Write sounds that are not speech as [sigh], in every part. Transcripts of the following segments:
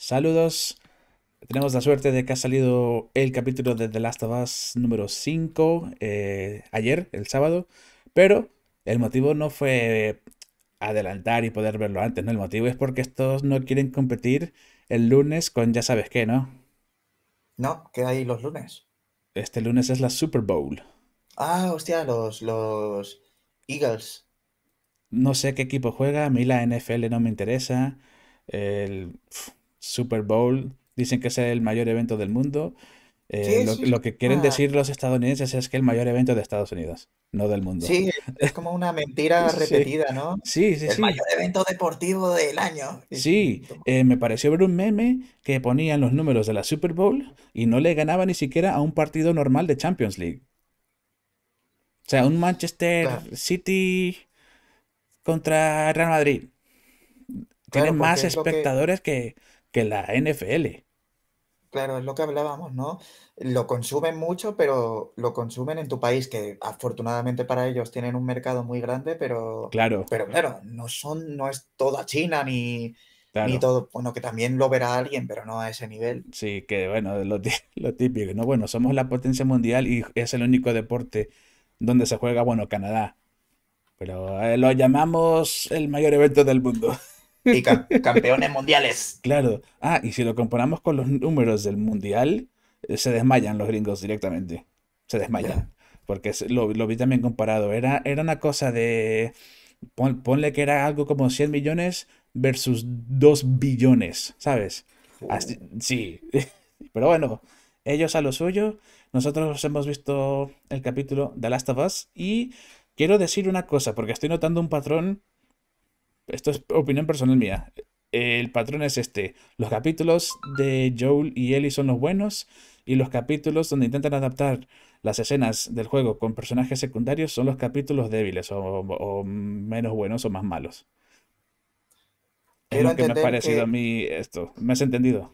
Saludos. Tenemos la suerte de que ha salido el capítulo de The Last of Us número 5 eh, ayer, el sábado, pero el motivo no fue adelantar y poder verlo antes, ¿no? El motivo es porque estos no quieren competir el lunes con ya sabes qué, ¿no? No, queda ahí los lunes. Este lunes es la Super Bowl. Ah, hostia, los, los Eagles. No sé qué equipo juega, a mí la NFL no me interesa. El, Super Bowl, dicen que es el mayor evento del mundo. Eh, lo, que quieren decir los estadounidenses es que el mayor evento de Estados Unidos, no del mundo. Sí, es como una mentira [laughs] repetida, ¿no? Sí, sí, el El mayor evento deportivo del año. Sí, eh, me pareció ver un meme que ponían los números de la Super Bowl y no le ganaba ni siquiera a un partido normal de Champions League. O sea, un Manchester City contra Real Madrid. tiene más espectadores que que la NFL. Claro, es lo que hablábamos, ¿no? Lo consumen mucho, pero lo consumen en tu país, que afortunadamente para ellos tienen un mercado muy grande, pero. Claro. Pero claro, no son, no es toda China ni, ni todo. Bueno, que también lo verá alguien, pero no a ese nivel. Sí, que bueno, lo, [laughs] lo típico, ¿no? Bueno, somos la potencia mundial y es el único deporte donde se juega, bueno, Canadá. Pero eh, lo llamamos el mayor evento del mundo. [laughs] y campeones mundiales. Claro. Ah, y si lo comparamos con los números del mundial, eh, se desmayan los gringos directamente. Se desmayan. Porque lo, vi también comparado. Era, era una cosa de. ponle que era algo como 100 millones versus 2 billones, ¿sabes? Uh. sí. [laughs] Pero bueno, ellos a lo suyo. Nosotros hemos visto el capítulo The Last of Us y quiero decir una cosa, porque estoy notando un patrón esto es opinión personal mía. El patrón es este. Los capítulos de Joel y Ellie son los buenos y los capítulos donde intentan adaptar las escenas del juego con personajes secundarios son los capítulos débiles o, menos buenos o más malos. Quiero es lo que me ha parecido a mí esto. ¿Me has entendido?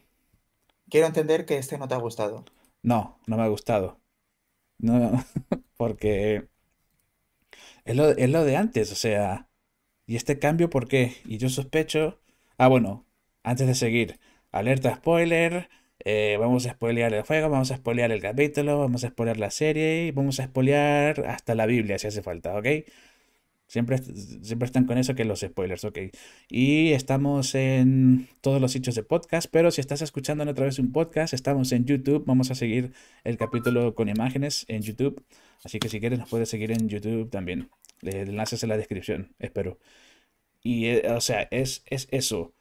Quiero entender que este no te ha gustado. No, no me ha gustado. No, [laughs] porque lo, es lo de antes, o sea, ¿Y este cambio por qué? Y yo sospecho... Ah, bueno, antes de seguir, alerta spoiler, eh, vamos a spoilear el juego, vamos a spoilear el capítulo, vamos a spoilear la serie y vamos a spoilear hasta la Biblia si hace falta, ¿ok? Siempre, siempre están con eso que los spoilers, ok. Y estamos en todos los sitios de podcast, pero si estás escuchando otra vez un podcast, estamos en YouTube. Vamos a seguir el capítulo con imágenes en YouTube. Así que si quieres nos puedes seguir en YouTube también. El enlace en la descripción, espero. Y, eh, o sea, es, es eso.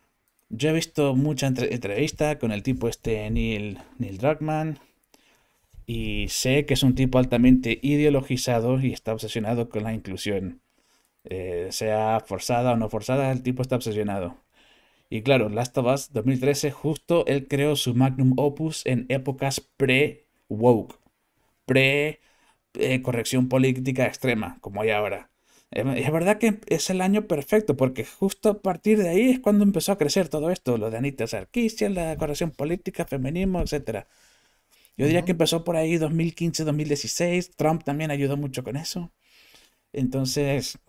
Yo he visto mucha entrevista con el tipo este Neil, Neil Druckmann. Y sé que es un tipo altamente ideologizado y está obsesionado con la inclusión. Eh, sea forzada o no forzada, el tipo está obsesionado. Y claro, Last of Us 2013, justo él creó su magnum opus en épocas pre-woke. pre eh, corrección política extrema, como hay ahora. Es verdad que es el año perfecto, porque justo a partir de ahí es cuando empezó a crecer todo esto, lo de Anita Sarkisian, la corrección política, feminismo, etc. Yo diría que empezó por ahí 2015, 2016, Trump también ayudó mucho con eso. Entonces,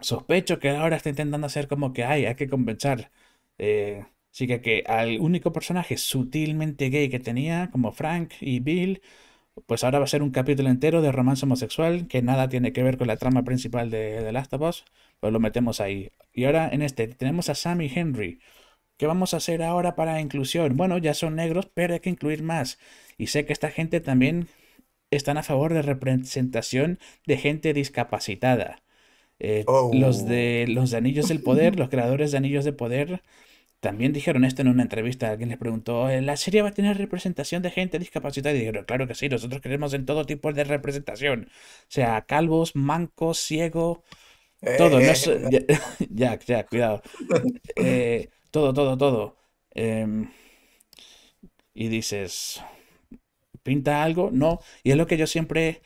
sospecho que ahora está intentando hacer como que hay, hay que compensar. Eh, así que, que al único personaje sutilmente gay que tenía, como Frank y Bill, pues ahora va a ser un capítulo entero de romance homosexual que nada tiene que ver con la trama principal de The Last of Us, pues lo metemos ahí. Y ahora en este tenemos a Sammy Henry. ¿Qué vamos a hacer ahora para inclusión? Bueno, ya son negros, pero hay que incluir más. Y sé que esta gente también están a favor de representación de gente discapacitada. Eh, oh. los, de, los Anillos del Poder, los creadores de Anillos de Poder, también dijeron esto en una entrevista. Alguien les preguntó, eh, ¿la serie va a tener representación de gente discapacitada? Y dijeron, claro que sí, nosotros queremos en todo tipo de representación. O sea, calvos, mancos, ciego, eh, todo. no eh. [laughs] ya, ya, cuidado. todo, todo, todo. Em, y dices, ¿pinta algo? No. Y es lo que yo siempre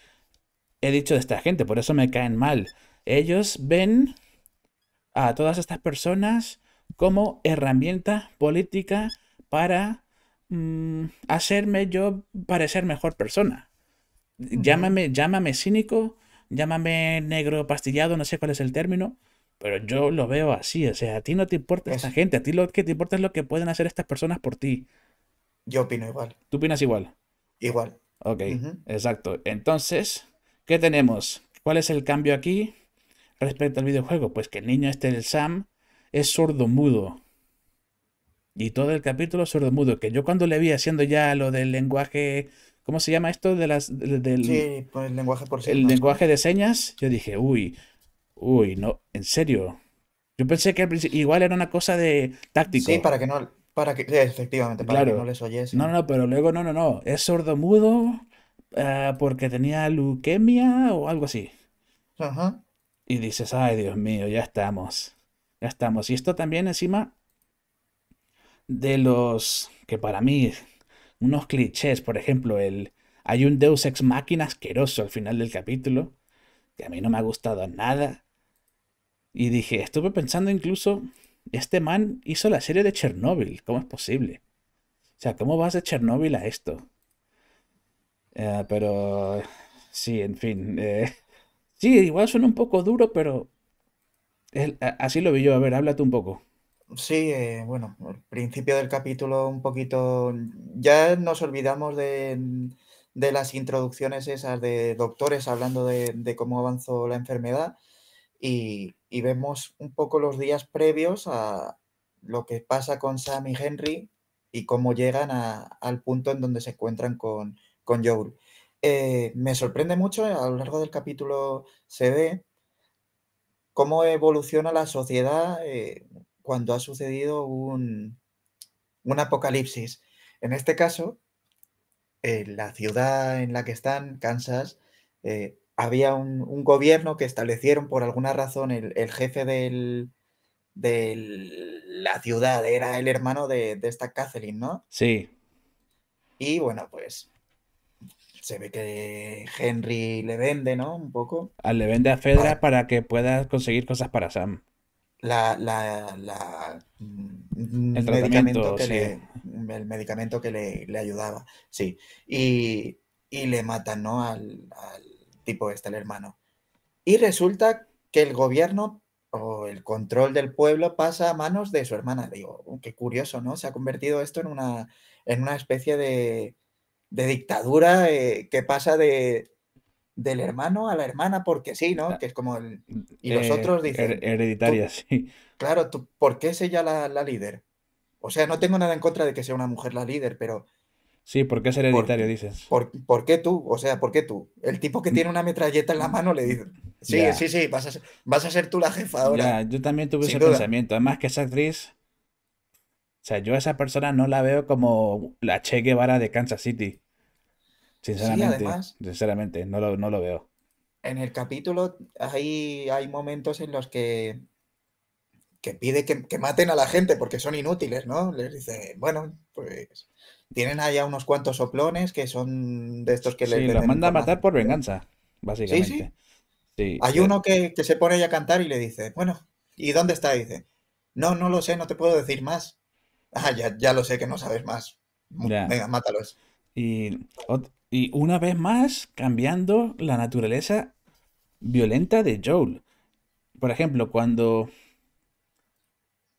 he dicho de esta gente, por eso me caen mal. Ellos ven a todas estas personas como herramienta política para mm, hacerme yo parecer mejor persona. Llámame, llámame cínico, llámame negro pastillado, no sé cuál es el término, pero yo lo veo así. O sea, a ti no te importa esa pues gente, a ti lo que te importa es lo que pueden hacer estas personas por ti. Yo opino igual. ¿Tú opinas igual? Igual. Ok, exacto. Entonces, ¿qué tenemos? ¿Cuál es el cambio aquí respecto al videojuego? Pues que el niño este, el Sam, es sordomudo. Y todo el capítulo es sordomudo. Que yo cuando le vi haciendo ya lo del lenguaje. ¿Cómo se llama esto? De las, del, sí, pues el lenguaje por señas. El lenguaje de señas. Yo dije, uy, uy, no, en serio. Yo pensé que igual era una cosa de táctico. Sí, para que no. Para que, efectivamente, para que no les oyese. No, no, pero luego no, no, no. Es sordomudo mudo eh, porque tenía leucemia o algo así. Ajá. Y dices, ay, Dios mío, ya estamos. Ya estamos. Y esto también encima de los que para mí, unos clichés, por ejemplo, el hay un Deus ex máquina asqueroso al final del capítulo, que a mí no me ha gustado nada. Y dije, estuve pensando incluso, este man hizo la serie de Chernobyl, ¿cómo es posible? O sea, ¿cómo vas de Chernobyl a esto? Eh, pero sí, en fin. Eh, [laughs] sí, igual suena un poco duro, pero así lo vi yo. A ver, háblate un poco. Sí, eh, bueno, al principio del capítulo un poquito, ya nos olvidamos de, las introducciones esas de doctores hablando de, cómo avanzó la enfermedad y, vemos un poco los días previos a lo que pasa con Sam y Henry y cómo llegan al punto en donde se encuentran con, con Joel. Eh, me sorprende mucho, a lo largo del capítulo se ve cómo evoluciona la sociedad eh, cuando ha sucedido un, apocalipsis. En este caso, en la ciudad en la que están, Kansas, eh, había un, gobierno que establecieron por alguna razón el, jefe de la ciudad, era el hermano de, esta Kathleen, ¿no? Sí. Y bueno, pues se ve que Henry le vende, ¿no? Un poco. Ah, le vende a Fedra para que pueda conseguir cosas para Sam. La, la, la mm, el medicamento que le, ayudaba, sí. Y, y, le matan, ¿no? Al, tipo este, el hermano. Y resulta que el gobierno o el control del pueblo pasa a manos de su hermana. Digo, qué curioso, ¿no? Se ha convertido esto en una, en una especie de, de dictadura eh, que pasa de, del hermano a la hermana porque sí, ¿no? Ah, que es como y los eh, otros dicen hereditaria, sí. Claro, ¿por qué es ella la, líder? O sea, no tengo nada en contra de que sea una mujer la líder, pero sí, ¿por qué es hereditario, dices. Por, qué tú? O sea, ¿por qué tú? El tipo que mm. tiene una metralleta en la mano le dice, sí, sí, sí, vas a, ser, vas a ser tú la jefa ahora. yo también tuve ese pensamiento, además que esa actriz, o sea, yo a esa persona no la veo como la Che Guevara de Kansas City. Sinceramente, además, sinceramente, no lo, no lo veo. En el capítulo hay, hay momentos en los que, que pide que, maten a la gente porque son inútiles, ¿no? Les dice, bueno, pues tienen allá unos cuantos soplones que son de estos que le les... los manda a matar por venganza, básicamente. Sí, sí. hay uno que, se pone a cantar y le dice, bueno, ¿y dónde está? dice, no, no lo sé, no te puedo decir más. Ah, ya, ya lo sé que no sabes más. Venga, mátalos. Y y una vez más, cambiando la naturaleza violenta de Joel. Por ejemplo, cuando,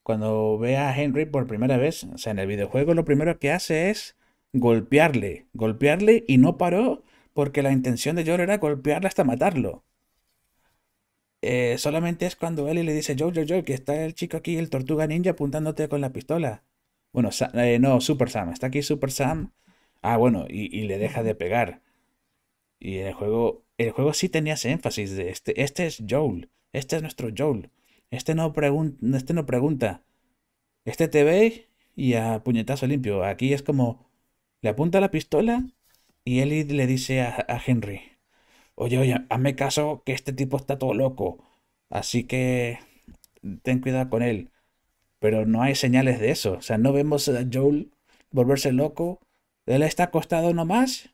cuando ve a Henry por primera vez, o sea, en el videojuego lo primero que hace es golpearle, golpearle y no paró porque la intención de Joel era golpearle hasta matarlo. Eh, solamente es cuando Ellie le dice, Joel, Joel, Joel, que está el chico aquí, el tortuga ninja, apuntándote con la pistola. Bueno, eh, no, Super Sam, está aquí Super Sam Ah, bueno, y, le deja de pegar. Y el juego, el juego sí tenía ese énfasis de este, este es Joel, este es nuestro Joel, este no, este no pregunta, este te ve y a puñetazo limpio. Aquí es como, le apunta la pistola y él le dice a, a Henry, oye, oye, hazme caso que este tipo está todo loco, así que ten cuidado con él. Pero no hay señales de eso, o sea, no vemos a Joel volverse loco él está acostado nomás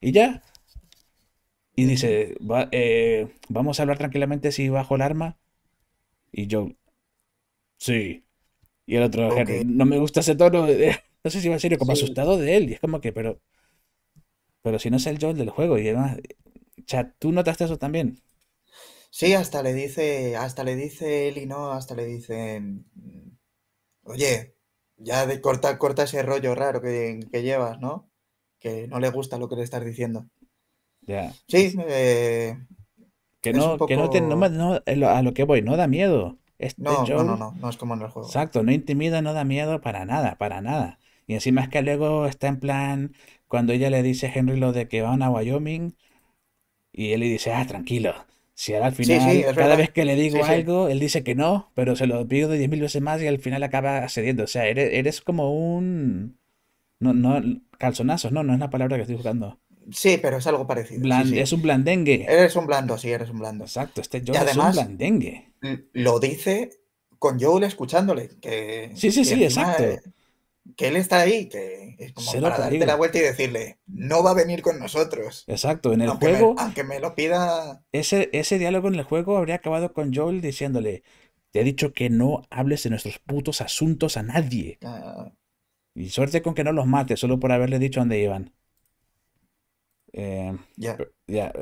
y ya. Y dice, eh, vamos a hablar tranquilamente si bajo el arma. Y yo, sí. Y el otro, no me gusta ese tono. [laughs] no sé si va a serio, como asustado de él. Y es como que, pero. Pero si no es el Joel del juego. Y además, chat, ¿tú notaste eso también? Sí, hasta le dice, hasta le dice él y no, hasta le dicen, oye, ya de corta, corta ese rollo raro que, llevas, ¿no? Que no le gusta lo que le estás diciendo. Ya. Sí, eh, que no, que no, te, no, eh, a lo que voy, no da miedo. Este no, no, no, no, no, es como en el juego. Exacto, no intimida, no da miedo para nada, para nada. Y encima es que luego está en plan, cuando ella le dice a Henry lo de que van a Wyoming, y él le dice, ah, tranquilo, si ahora al final, cada vez que le digo algo, él dice que no, pero se lo pido 10.000 veces más y al final acaba cediendo. O sea, eres, como un. No, no, calzonazos, no, no es la palabra que estoy buscando. Sí, pero es algo parecido. Es un blandengue. Eres un blando, sí, eres un blando. Exacto, este Joel además, es un blandengue. Lo dice con Joel escuchándole. Que, sí, sí, sí, exacto. Eh, que él está ahí, que es como para darte la vuelta y decirle, no va a venir con nosotros. Exacto, en el juego. aunque me lo pida. Ese, ese diálogo en el juego habría acabado con Joel diciéndole, te he dicho que no hables de nuestros putos asuntos a nadie. Ah. Y suerte con que no los mates, solo por haberle dicho dónde iban. Eh, ya. [laughs]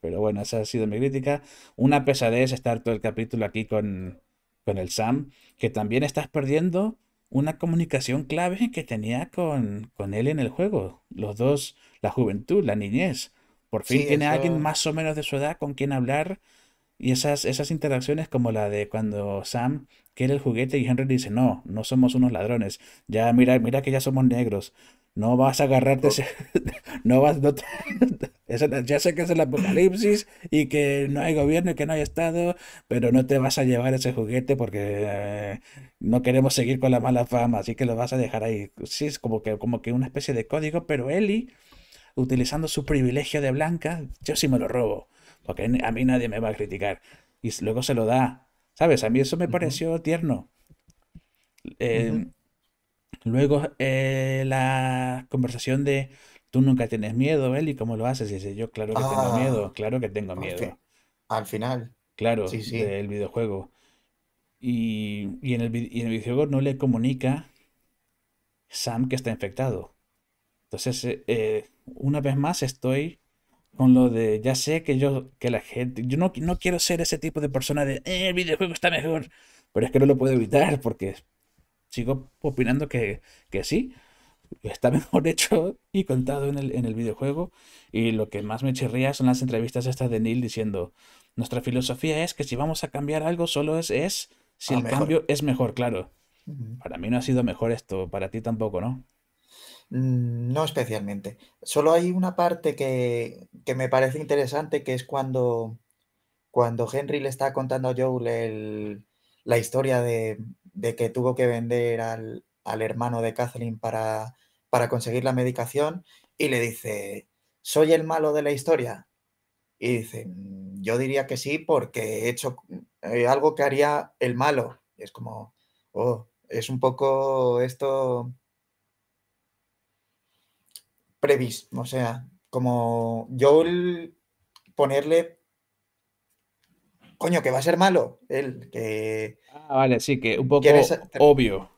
Pero bueno, esa ha sido mi crítica. Una pesadez estar todo el capítulo aquí con, con el Sam, que también estás perdiendo una comunicación clave que tenía con, con él en el juego. Los dos, la juventud, la niñez. Por fin tiene alguien más o menos de su edad con quien hablar. Y esas, esas interacciones como la de cuando Sam quiere el juguete y Henry dice, no, no somos unos ladrones. Ya, mira, mira que ya somos negros. No vas a agarrarte, ese, [laughs] no vas, no te, [laughs] ya sé que es el apocalipsis y que no hay gobierno y que no hay Estado, pero no te vas a llevar ese juguete porque eh, no queremos seguir con la mala fama, así que lo vas a dejar ahí. Sí, es como que, como que una especie de código, pero Eli, utilizando su privilegio de blanca, yo sí me lo robo, porque a mí nadie me va a criticar. Y luego se lo da, ¿sabes? A mí eso me pareció tierno. Em, Luego eh, la conversación de tú nunca tienes miedo, él, y cómo lo haces. Y dice, yo claro que tengo ah, miedo, claro que tengo miedo. Al final. Claro, sí, sí. del videojuego. Y, en el, el videojuego no le comunica Sam que está infectado. Entonces, eh, eh, una vez más estoy con lo de, ya sé que yo, que la gente, yo no, no quiero ser ese tipo de persona de, eh, el videojuego está mejor, pero es que no lo puedo evitar porque sigo opinando que, sí, está [laughs] mejor hecho y contado en el, videojuego. Y lo que más me chirría son las entrevistas estas de Neil diciendo, nuestra filosofía es que si vamos a cambiar algo solo es, si ah, el cambio es mejor, claro. Para mí no ha sido mejor esto, para ti tampoco, ¿no? Mm, no especialmente. Solo hay una parte que, me parece interesante, que es cuando, cuando Henry le está contando a Joel la historia de, de que tuvo que vender al, hermano de Kathleen para, para conseguir la medicación y le dice, ¿soy el malo de la historia? Y dice, mm, yo diría que sí porque he hecho eh, algo que haría el malo. es como, oh, es un poco esto previsto, o sea, como yo ponerle coño, que va a ser malo él. ah, vale, sí, que un poco obvio.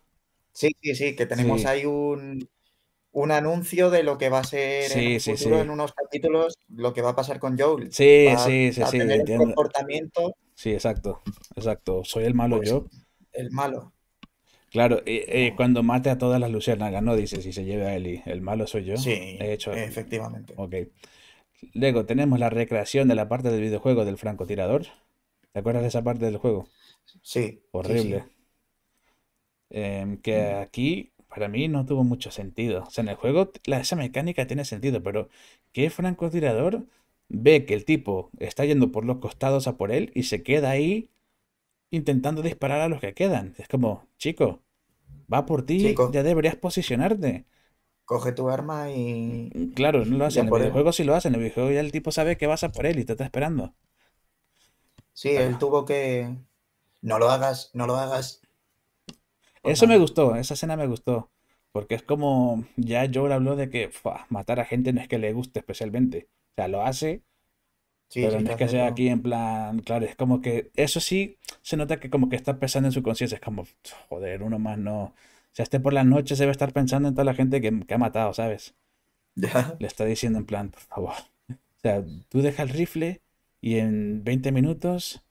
Sí, sí, sí, que tenemos ahí un, un anuncio de lo que va a ser en, unos capítulos, lo que va a pasar con Joel. Sí, sí, sí, sí. el comportamiento. Sí, exacto, exacto. Soy el malo pues, yo. El malo. Claro, eh, eh, cuando mate a todas las luciérnagas, no dice si se lleve a Eli, el malo soy yo. Sí, efectivamente. Ok. Luego tenemos la recreación de la parte del videojuego del francotirador. ¿Te acuerdas de esa parte del juego? Sí. Horrible. Em, que aquí, para mí, no tuvo mucho sentido. O sea, en el juego la, esa mecánica tiene sentido, pero ¿qué francotirador ve que el tipo está yendo por los costados a por él y se queda ahí intentando disparar a los que quedan? Es como, chico, va por ti, ya deberías posicionarte. Coge tu arma y. Claro, no lo hacen. En el juego sí lo hacen. En el videojuego ya el tipo sabe que vas a por él y te está esperando. Sí, él tuvo que. No lo hagas, no lo hagas. Pues eso me gustó, esa escena me gustó. Porque es como. Ya Joel habló de que matar a gente no es que le guste especialmente. O sea, lo hace. pero no es que sea aquí en plan, claro, es como que eso sí se nota que como que está pensando en su conciencia, es como, joder, uno más no. O sea, este por la noche se va a estar pensando en toda la gente que, que ha matado, ¿sabes? [laughs] ¿Ya? Le está diciendo en plan, por favor. O sea, tú deja el rifle y en 20 minutos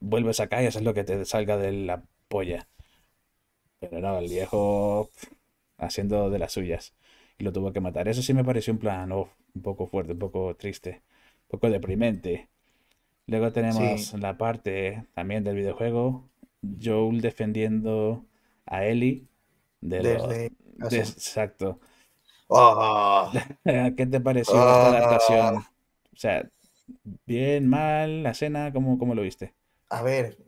vuelves acá y es lo que te salga de la polla. Pero no, el viejo haciendo de las suyas y lo tuvo que matar. Eso sí me pareció un plan oh, un poco fuerte, un poco triste, un poco deprimente. Luego tenemos la parte también del videojuego, Joel defendiendo a Ellie de Desde, Exacto. Ah. [laughs] ¿Qué te pareció la esta adaptación? Ah. O sea, bien, mal, la cena, ¿cómo, cómo lo viste? A ver,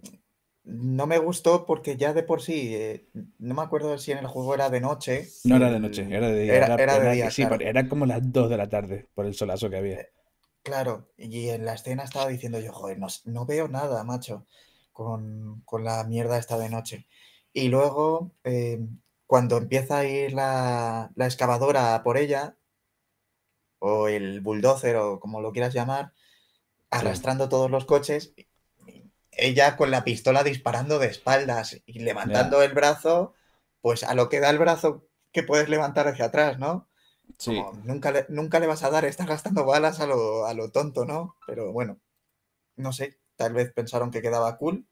no me gustó porque ya de por sí, eh, no me acuerdo si en el juego era de noche. No era de eh, noche, era de día. Era, Sí, como las 2 de la tarde por el solazo que había. Eh, claro, y en la escena estaba diciendo yo, joder, no, veo nada, macho, con, con, la mierda esta de noche. Y luego, em, cuando empieza a ir la, la excavadora por ella, o el bulldozer, o como lo quieras llamar, arrastrando todos los coches, ella con la pistola disparando de espaldas y levantando el brazo, pues a lo que da el brazo que puedes levantar hacia atrás, ¿no? nunca, le, nunca le vas a dar, estás gastando balas a lo, a lo tonto, ¿no? Pero bueno, no sé, tal vez pensaron que quedaba cool.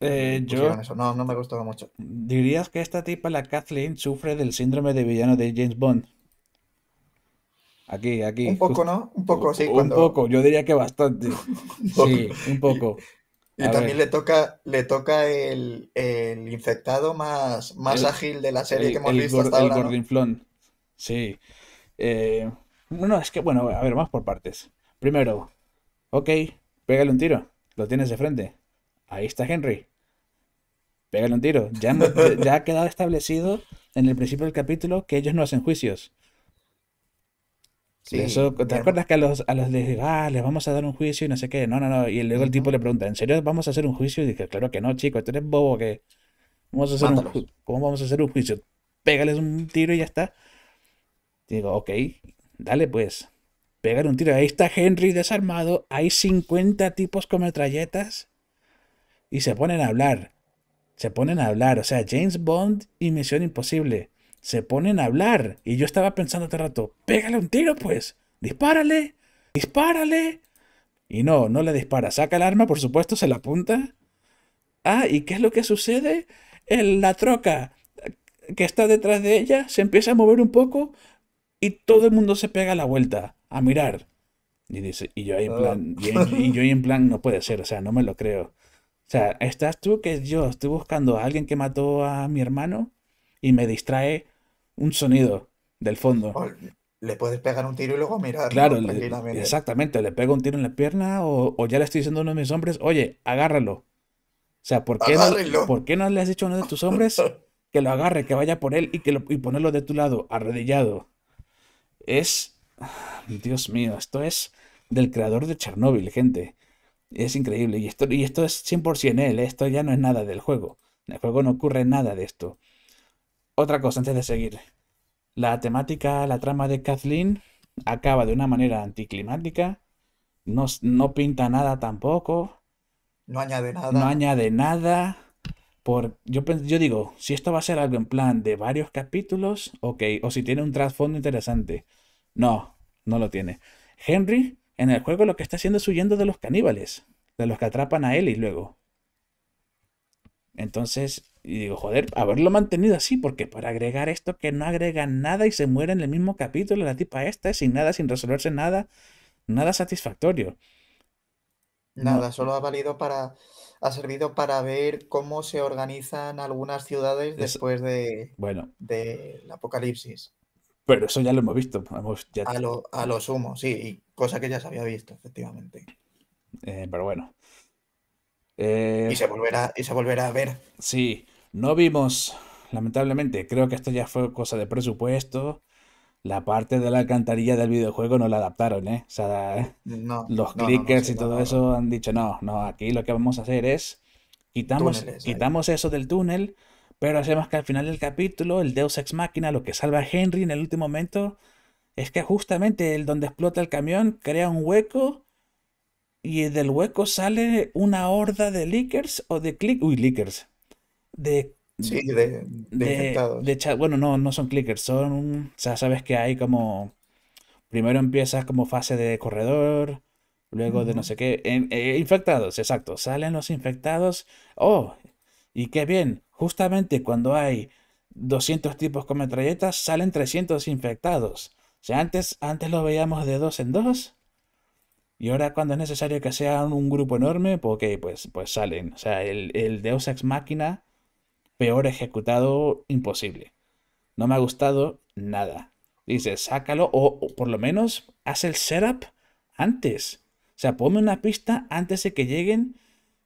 Eh, yo No, no me gustó mucho. ¿Dirías que esta tipa, la Kathleen, sufre del síndrome de villano de James Bond? Aquí, aquí. Un poco, ¿no? Un poco, sí. Un poco, yo diría que bastante. [laughs] sí, un poco. Y, también le toca, le toca el, infectado más, más ágil de la serie que hemos visto hasta ahora. El gordinflón. Sí. Eh, no, es que, bueno, a ver, más por partes. Primero, ok, pégale un tiro. Lo tienes de frente. Ahí está Henry. Pégale un tiro. Ya, ya ha quedado establecido en el principio del capítulo que ellos no hacen juicios eso, ¿Te acuerdas que a los, a los ah, les vamos a dar un juicio y no sé qué? No, no, no. Y luego el tipo le pregunta, ¿en serio vamos a hacer un juicio? Y dije, claro que no, chico, tú eres bobo que... Vamos a hacer un ¿Cómo vamos a hacer un juicio? Pégales un tiro y ya está. digo, ok, dale pues. Pégale un tiro. Ahí está Henry desarmado. Hay 50 tipos con metralletas. Y se ponen a hablar. Se ponen a hablar. O sea, James Bond y Misión Imposible se ponen a hablar. Y yo estaba pensando hace rato, pégale un tiro pues, dispárale, dispárale. Y no, no le dispara, saca el arma, por supuesto, se la apunta. Ah, ¿y qué es lo que sucede? en la troca que está detrás de ella se empieza a mover un poco y todo el mundo se pega a la vuelta, a mirar. Y, dice, y yo ahí en ah. plan, y, y yo ahí en plan, no puede ser, o sea, no me lo creo. O sea, estás tú que yo estoy buscando a alguien que mató a mi hermano y me distrae un sonido del fondo. le puedes pegar un tiro y luego mirar. Claro, exactamente. Le pego un tiro en la pierna o, ya le estoy diciendo a uno de mis hombres, oye, agárralo. O sea, ¿por qué, no, le has dicho a uno de tus hombres [laughs] que lo agarre, que vaya por él y, que ponerlo de tu lado, arrodillado? Es. Dios mío, esto es del creador de Chernóbil gente. Es increíble. Y esto, y esto es 100% él. ¿eh? Esto ya no es nada del juego. En el juego no ocurre nada de esto. Otra cosa antes de seguir. La temática, la trama de Kathleen acaba de una manera anticlimática. No, no pinta nada tampoco. No añade nada. No añade nada. Por, yo, yo digo, si esto va a ser algo en plan de varios capítulos, ok, o si tiene un trasfondo interesante. No, no lo tiene. Henry, en el juego lo que está haciendo es huyendo de los caníbales, de los que atrapan a Ellie luego. Entonces, y digo, joder, haberlo mantenido así, porque para agregar esto que no agrega nada y se muere en el mismo capítulo la tipa esta, sin nada, sin resolverse nada, nada satisfactorio. Nada, solo ha valido para. Ha servido para ver cómo se organizan algunas ciudades después de. Bueno. Del apocalipsis. Pero eso ya lo hemos visto. ya... a, lo, a sumo, sí, y cosa que ya se había visto, efectivamente. Eh, pero bueno. Eh, y, se volverá, y se volverá a ver. Sí. No vimos, lamentablemente, creo que esto ya fue cosa de presupuesto. La parte de la alcantarilla del videojuego no la adaptaron, ¿eh? O sea, los clickers y todo eso han dicho, no, no, aquí lo que vamos a hacer es quitamos, quitamos eso del túnel, pero hacemos que al final del capítulo, el Deus Ex Máquina, lo que salva a Henry en el último momento, es que justamente el donde explota el camión crea un hueco y del hueco sale una horda de leakers o de click, uy, leakers, de... Sí, de, Bueno, no, no son clickers, son... O sea, sabes que hay como... Primero empiezas como fase de corredor, luego de no sé qué. Eh, infectados, exacto. Salen los infectados. Oh, y qué bien. Justamente cuando hay 200 tipos con metralletas, salen 300 infectados. O sea, antes, antes lo veíamos de dos en dos. Y ahora cuando es necesario que sea un grupo enorme, pues, pues, pues salen. O sea, el, el Deus Ex Máquina peor ejecutado imposible. No me ha gustado nada. Dice, sácalo o, por lo menos haz el setup antes. O sea, ponme una pista antes de que lleguen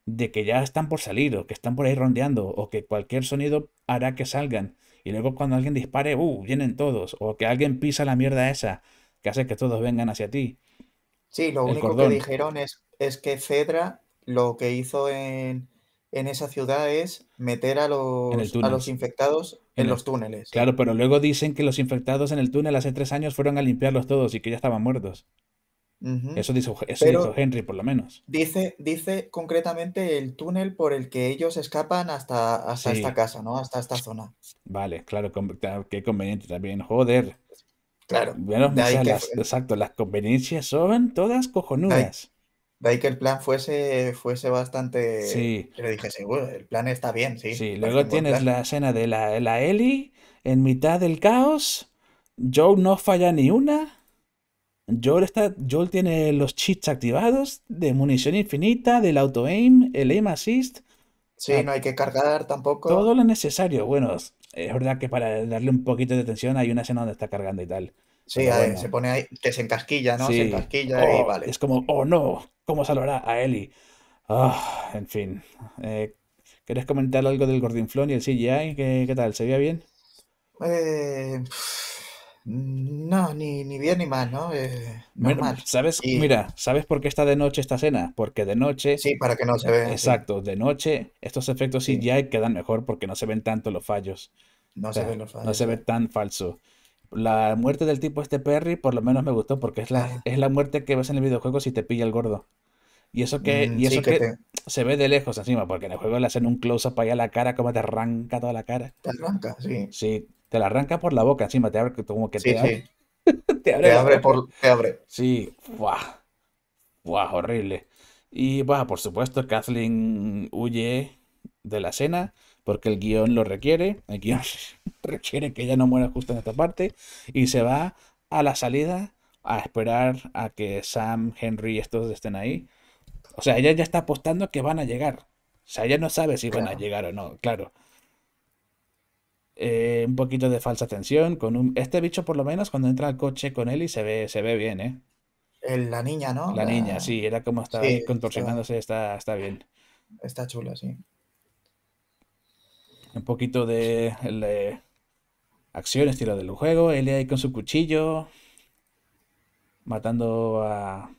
de que ya están por salir o que están por ahí rondeando o que cualquier sonido hará que salgan. Y luego cuando alguien dispare, uh, vienen todos. O que alguien pisa la mierda esa que hace que todos vengan hacia ti. Sí, lo único que dijeron es, es que Cedra lo que hizo en, en esa ciudad es meter a los, los infectados en, los túneles. Claro, pero luego dicen que los infectados en el túnel hace tres años fueron a limpiarlos todos y que ya estaban muertos. Eso, dice, dijo, Henry, por lo menos. Dice, dice concretamente el túnel por el que ellos escapan hasta, esta casa, ¿no? Hasta esta zona. Vale, claro, qué conveniente también. Joder. Claro. Bueno, exacto, las conveniencias son todas cojonudas. De ahí que el plan fuese, fuese bastante. Sí. Le dije, seguro el plan está bien, sí. Sí, luego tienes la escena de la, la Ellie en mitad del caos. Joe no falla ni una. Joel, está, Joel tiene los cheats activados de munición infinita, del auto-aim, el aim assist. Sí, ah, no hay que cargar tampoco. Todo lo necesario. Bueno, es verdad que para darle un poquito de tensión hay una escena donde está cargando y tal. Sí, se pone ahí, que se encasquilla, ¿no? Se encasquilla oh, y vale. Es como, oh no, ¿cómo salvará a Eli? Ah, en fin. Eh, ¿Quieres comentar algo del Gordinflón y el CGI? ¿Qué, qué tal? ¿Se veía bien? Eh, no, ni, ni, bien ni mal, ¿no? Eh, ¿sabes? Mira, ¿sabes por qué está de noche esta escena? Porque de noche. Sí, para que no se vea. Exacto, de noche estos efectos CGI quedan mejor porque no se ven tanto los fallos. No se ven los fallos. No se ve tan falso la muerte del tipo este Perry por lo menos me gustó porque es la, es la muerte que ves en el videojuego si te pilla el gordo. Y eso que, mm, y eso que, se ve de lejos encima, porque en el juego le hacen un close-up ahí a la cara, como te arranca toda la cara. Te arranca, sí. Sí, te la arranca por la boca encima, te abre como que [laughs] te, abre, te abre. por, te abre. Sí, guau. Guau, horrible. Y va, por supuesto, Kathleen huye de la escena porque el guión lo requiere, el guión [laughs] requiere que ella no muera justo en esta parte, y se va a la salida a esperar a que Sam, Henry y estos estén ahí. O sea, ella ya está apostando que van a llegar. O sea, ella no sabe si van a llegar o no, claro. Eh, un poquito de falsa tensión. Con Este bicho, por lo menos, cuando entra al coche con él y se ve, se ve bien, ¿eh? la niña, ¿no? La, niña, sí, era como estaba contorsionándose, está, está bien. Está chula, sí un poquito de, acción, estilo del juego. Él ahí con su cuchillo, matando a.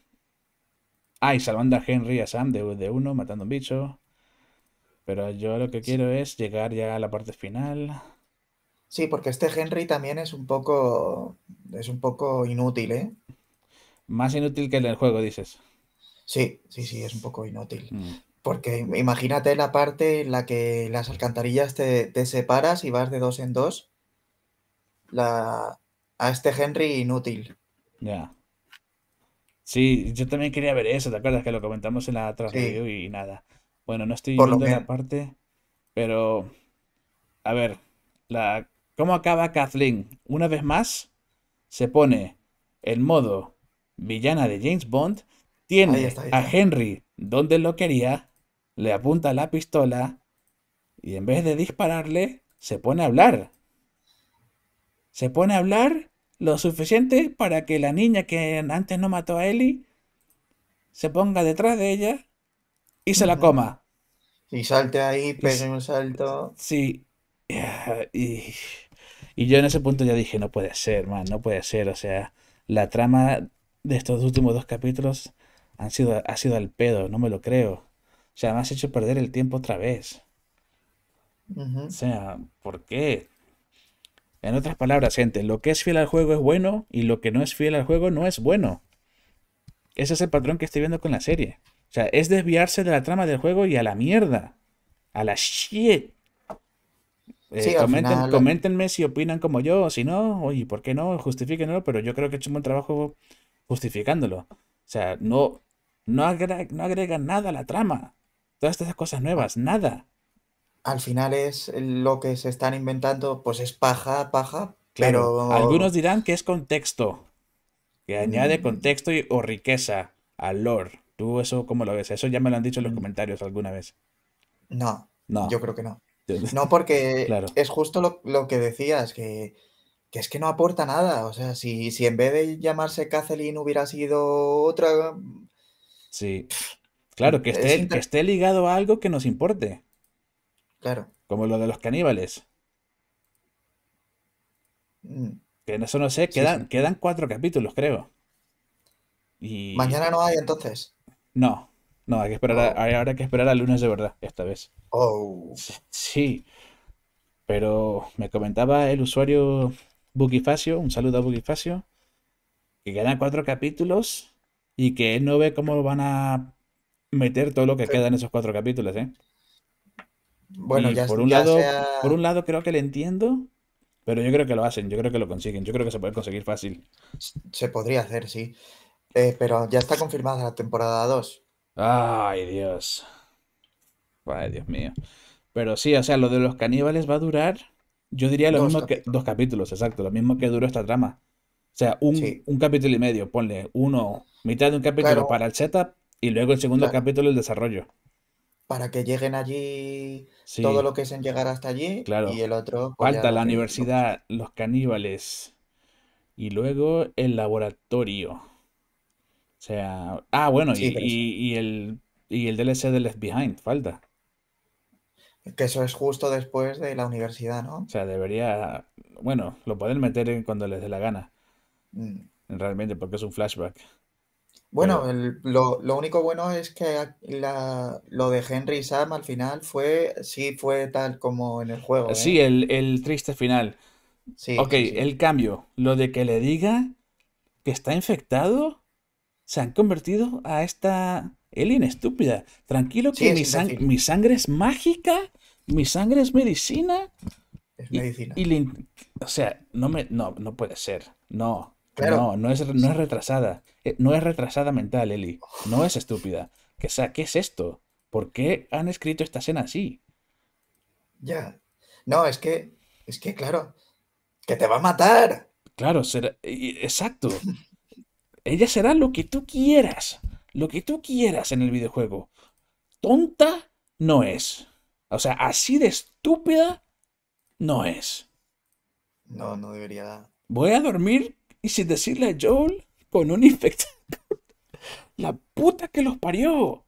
Ah, salvando a Henry a Sam de, uno, matando a un bicho. Pero yo lo que quiero es llegar ya a la parte final. Sí, porque este Henry también es un poco. Es un poco inútil, ¿eh? Más inútil que el del juego, dices. Sí, sí, sí, es un poco inútil. Mm. Porque imagínate la parte en la que las alcantarillas te, separas y vas de dos en dos la, a este Henry inútil. Ya. Sí, yo también quería ver eso, ¿te acuerdas? Que lo comentamos en la otra video y nada. Bueno, no estoy viendo la parte, pero. A ver, la... ¿cómo acaba Kathleen? Una vez más, se pone el modo villana de James Bond, tiene a Henry donde lo quería le apunta la pistola y en vez de dispararle, se pone a hablar. Se pone a hablar lo suficiente para que la niña que antes no mató a Eli se ponga detrás de ella y se la coma. Y salte ahí, pese un salto. Sí. Y, yo en ese punto ya dije, no puede ser, man, no puede ser. O sea, la trama de estos últimos dos capítulos sido, ha sido al pedo, no me lo creo. O sea, me has hecho perder el tiempo otra vez. O sea, ¿por qué? En otras palabras, gente, lo que es fiel al juego es bueno y lo que no es fiel al juego no es bueno. Ese es el patrón que estoy viendo con la serie. O sea, es desviarse de la trama del juego y a la mierda. A la shit. Eh, eh. Coméntenme si opinan como yo, o si no, oye, ¿por qué no? Justifíquenlo, pero yo creo que he hecho un buen trabajo justificándolo. O sea, no, no, no agrega nada a la trama todas estas cosas nuevas, nada. Al final es lo que se están inventando, pues es paja, paja, Pero... Algunos dirán que es contexto, que añade mm. contexto o riqueza al lore. ¿Tú eso cómo lo ves? Eso ya me lo han dicho en los mm. comentarios alguna vez. No, no. yo creo que no. No, porque [laughs] es justo lo, que decías, que, es que no aporta nada. O sea, si, si en vez de llamarse Kathleen hubiera sido otra. Sí. Claro, que esté, ligado a algo que nos importe. Claro. Como lo de los caníbales. Mm. Que en eso no sé, quedan, quedan cuatro capítulos, creo. Mañana no hay entonces. No, no, hay que esperar, oh. ahora hay que esperar a lunes de verdad, esta vez. Oh. Sí. Pero me comentaba el usuario Bukifacio, un saludo a Bukifacio, que quedan cuatro capítulos y que él no ve cómo van a meter todo lo que queda en esos cuatro capítulos, ¿eh? Bueno, ya, por un lado, por un lado creo que le entiendo, pero yo creo que lo hacen, yo creo que lo consiguen, yo creo que se puede conseguir fácil. Se podría hacer, sí. Eh, pero ya está confirmada la temporada 2. Ay, Dios. Ay, Dios mío. Pero sí, o sea, lo de los caníbales va a durar. Yo diría lo mismo que. Dos capítulos, exacto. Lo mismo que duró esta trama. O sea, un, capítulo y medio, ponle uno, mitad de un capítulo para el setup y luego el segundo capítulo, el desarrollo. Para que lleguen allí todo lo que es en llegar hasta allí. Claro. Y el otro. Pues, falta la universidad, los caníbales. Y luego el laboratorio. O sea. Ah, bueno, y, el, el DLC de Left Behind. Falta. Que eso es justo después de la universidad, ¿no? O sea, debería. Bueno, lo pueden meter cuando les dé la gana. Mm. Realmente, porque es un flashback. Bueno, lo, único bueno es que la, lo de Henry y Sam al final fue, sí fue tal como en el juego. Sí, ¿eh? el, triste final. Sí, ok, el cambio. Lo de que le diga que está infectado, se han convertido a esta Ellen estúpida. Tranquilo que mi, sangre es mágica, mi sangre es medicina. Es medicina. o sea, no, me, no puede ser. No. No, no es, retrasada. Eh, no es retrasada mental, Eli. No es estúpida. ¿qué es esto? ¿Por qué han escrito esta escena así? Ya. No, es que, es que, claro, que te va a matar. Claro, será, exacto. Ella será lo que tú quieras. Lo que tú quieras en el videojuego. Tonta no es. O sea, así de estúpida no es. No, no debería. Voy a dormir y sin decirle a Joel con un infectado. [laughs] La puta que los parió.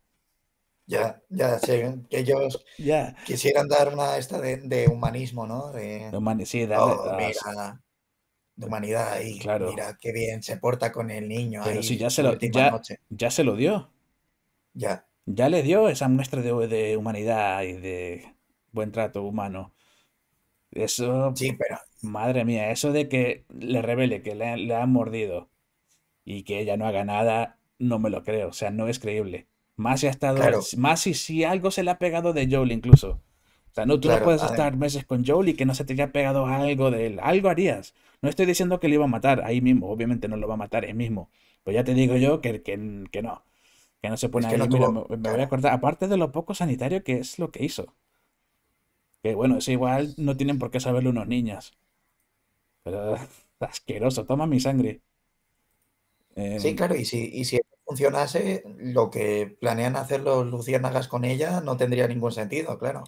Ya, ya, que ellos ya. quisieran dar una esta de, humanismo, ¿no? De, de sí, oh, de humanidad ahí. Mira qué bien se porta con el niño. Pero si ya se, lo, ya, se lo dio. Ya. Ya le dio esa muestra de, de humanidad y de buen trato humano. Eso. Sí, pero Madre mía, eso de que le revele que le, ha han mordido y que ella no haga nada, no me lo creo. O sea, no es creíble. Más si ha estado. Más si, si algo se le ha pegado de Joel incluso. O sea, no, tú no puedes ah. estar meses con Joel y que no se te haya pegado algo de él. Algo harías. No estoy diciendo que le iba a matar ahí mismo. Obviamente no lo va a matar él mismo. pues ya te digo yo que, que, no. Que no se pone me, voy a acordar. Aparte de lo poco sanitario que es lo que hizo. Que bueno, es igual, no tienen por qué saberlo unos niñas. Pero [laughs] asqueroso, toma mi sangre. Sí, em, claro, y si, y si funcionase, lo que planean hacer los luciérnagas con ella no tendría ningún sentido, claro.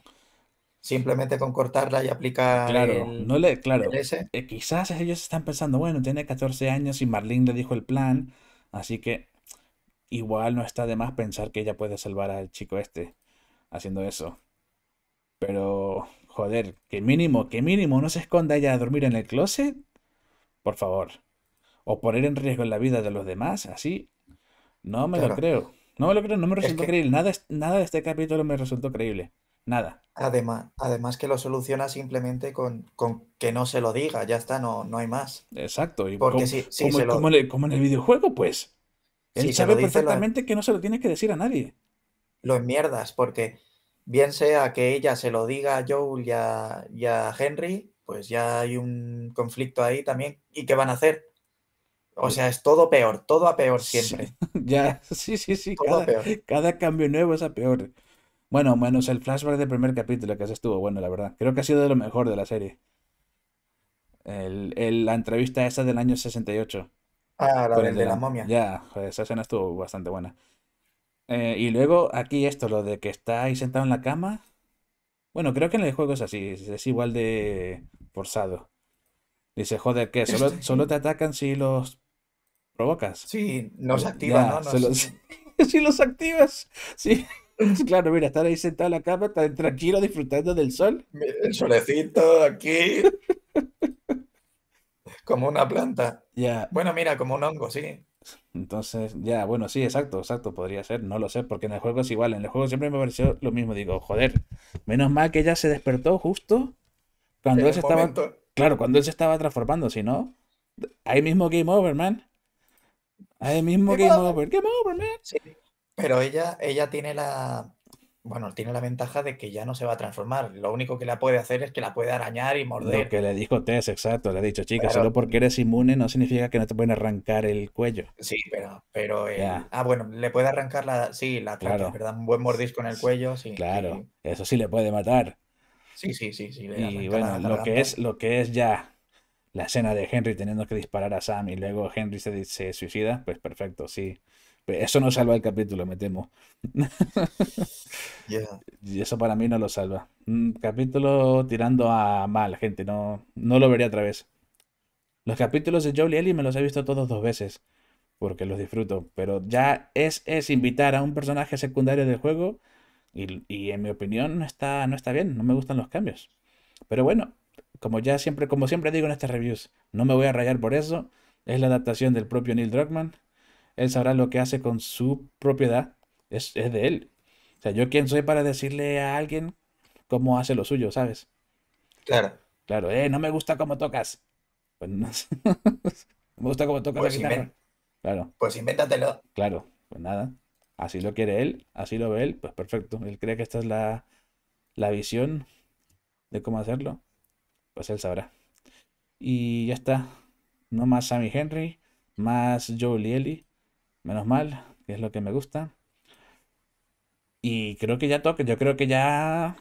Simplemente con cortarla y aplicar. Claro, no le, claro. Eh, quizás ellos están pensando, bueno, tiene 14 años y Marlene le dijo el plan, así que igual no está de más pensar que ella puede salvar al chico este haciendo eso. Pero Joder, que mínimo, que mínimo no se esconda ella a dormir en el closet. Por favor. O poner en riesgo la vida de los demás, así. No me lo creo. No me lo creo, no me resultó creíble. Nada, de este capítulo me resultó creíble. Nada. Además, además que lo soluciona simplemente con, que no se lo diga, ya está, no, no hay más. Exacto. Y Porque como, si, en el videojuego, pues. Él sabe perfectamente que no se lo tiene que decir a nadie. Lo enmierdas, porque bien sea que ella se lo diga a Joel y a, Henry, pues ya hay un conflicto ahí también. ¿Y qué van a hacer? O pues sea, es todo peor, todo a peor siempre. [laughs] ya, [laughs] sí, sí, sí. cada, cambio nuevo es a peor. Bueno, menos el flashback del primer capítulo, que se estuvo bueno, la verdad. Creo que ha sido de lo mejor de la serie. El, el, la entrevista esa del año 68. Ah, la de la, la momia. Ya, esa escena estuvo bastante buena. Eh, y luego aquí esto, lo de que está ahí sentado en la cama. Bueno, creo que en el juego es así, es igual de forzado. Dice, joder, ¿qué? solo, este te atacan si los provocas. Sí, nos eh, activan, ¿no? [laughs] Si, los... activas, sí. [laughs] Claro, mira, estar ahí sentado en la cama, tranquilo, disfrutando del sol. El solecito aquí. [laughs] como una planta. Ya. Bueno, mira, como un hongo, sí. Entonces, ya, bueno, sí, exacto, exacto, podría ser, no lo sé, porque en el juego es igual, en el juego siempre me pareció lo mismo, digo, joder, menos mal que ella se despertó justo cuando él se estaba... Claro, cuando él se estaba transformando, si no, ahí mismo Game Over, man. Ahí mismo Game, over. over. Game Over, man. Sí. Pero ella, ella tiene la, bueno, tiene la ventaja de que ya no se va a transformar. Lo único que la puede hacer es que la puede arañar y morder. Lo que le dijo Tess, exacto, le ha dicho, chica, solo porque eres inmune no significa que no te pueden arrancar el cuello. Sí, pero, pero ah, bueno, le puede arrancar la, sí, la claro. ¿verdad? Un buen mordisco en el cuello, sí. Claro, eso sí le puede matar. Sí, sí, sí, sí. y bueno, lo, que es, lo que es ya la escena de Henry teniendo que disparar a Sam y luego Henry se, se suicida, pues perfecto, sí. Eso no salva el capítulo, me temo. Y eso para mí no lo salva. Un capítulo tirando a mal, gente. No, no lo vería otra vez. Los capítulos de Jolie y Ellie me los he visto todos dos veces. Porque los disfruto. Pero ya es, es invitar a un personaje secundario del juego. Y, en mi opinión no está, no está bien. No me gustan los cambios. Pero bueno, como ya siempre, como siempre digo en estas reviews, no me voy a rayar por eso. Es la adaptación del propio Neil Druckmann él sabrá lo que hace con su propiedad. Es, es de él. O sea, yo quién soy para decirle a alguien cómo hace lo suyo, ¿sabes? Claro. Claro, eh, no me gusta cómo tocas. Pues no, no [laughs] me gusta cómo tocas pues la Claro. Pues invéntatelo. Claro, pues nada. Así lo quiere él, así lo ve él, pues perfecto. Él cree que esta es la, la visión de cómo hacerlo. Pues él sabrá. Y ya está. No más Sammy Henry, más Joe Lieli. Menos mal, que es lo que me gusta. Y creo que ya toque, yo creo que ya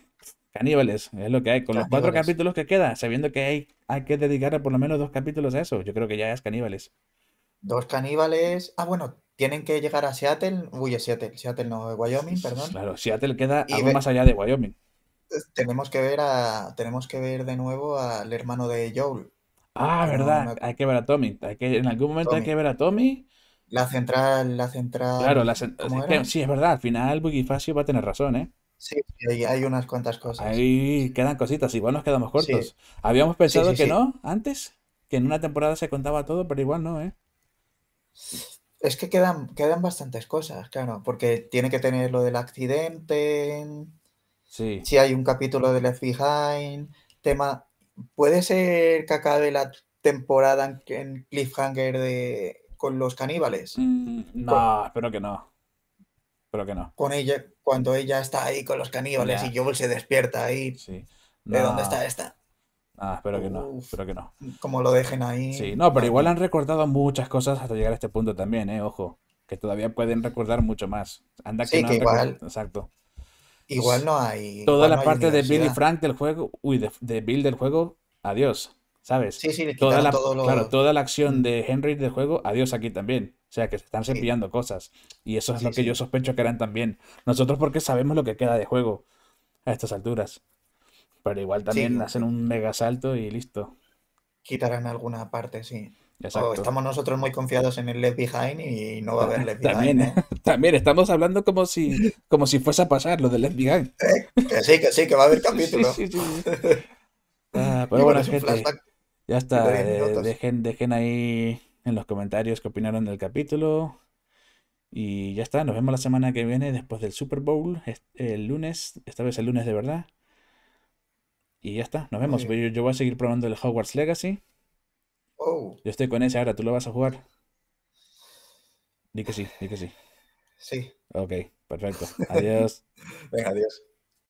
caníbales, es lo que hay. Con los cuatro capítulos que queda, sabiendo que hay, hay que dedicarle por lo menos dos capítulos a eso, yo creo que ya es caníbales. Dos caníbales. Ah, bueno, tienen que llegar a Seattle. Uy, a Seattle, Seattle no, de Wyoming, perdón. Claro, Seattle queda algo más allá de Wyoming. Tenemos que ver a. Tenemos que ver de nuevo al hermano de Joel. Ah, verdad. Hay que ver a Tommy. que, en algún momento hay que ver a Tommy la central, la central. Claro, la central. sí, es verdad, al final Bugifacio va a tener razón, ¿eh? Sí, hay, unas cuantas cosas. Ahí quedan cositas, igual nos quedamos cortos. Habíamos pensado que no antes, que en una temporada se contaba todo, pero igual no, ¿eh? Es que quedan, quedan bastantes cosas, claro, porque tiene que tener lo del accidente. Sí. Si hay un capítulo de Left Behind, tema. Puede ser que acabe la temporada en cliffhanger de con los caníbales. Mm, no, espero que no. Espero que no. Con ella, cuando ella está ahí con los caníbales y Joel se despierta ahí. Sí. ¿De dónde está esta? Ah, espero que no, que no. Como lo dejen ahí. Sí, no, pero igual han recordado muchas cosas hasta llegar a este punto también, eh, ojo. Que todavía pueden recordar mucho más. Anda que, no igual. Exacto. Igual pues no hay. Toda la parte de Bill y Frank del juego. Uy, de Bill del juego, adiós. ¿sabes? Sí, sí, toda la, Claro, toda la acción de Henry del juego, adiós aquí también. O sea, que se están cepillando cosas. Y eso es lo que yo sospecho que harán también. Nosotros porque sabemos lo que queda de juego a estas alturas. Pero igual también hacen un mega salto y listo. Quitarán alguna parte, sí. estamos nosotros muy confiados en el Left Behind y no va a haber Left Behind. También, ¿eh? [laughs] estamos hablando como si, como si fuese a pasar lo del Left Behind. Eh, sí, que sí, que va a haber capítulo. [laughs] [laughs] Ah, pero bueno, gente. Ya está. dejen, dejen ahí en los comentarios qué opinaron del capítulo. Y ya está. Nos vemos la semana que viene después del Super Bowl. El lunes. Esta vez el lunes de verdad. Y ya está. Nos vemos. Yo, voy a seguir probando el Hogwarts Legacy. Oh. Yo estoy con ese ahora. ¿Tú lo vas a jugar? Di que sí, di que sí. Sí. Ok, perfecto. [laughs] Adiós. Venga, adiós.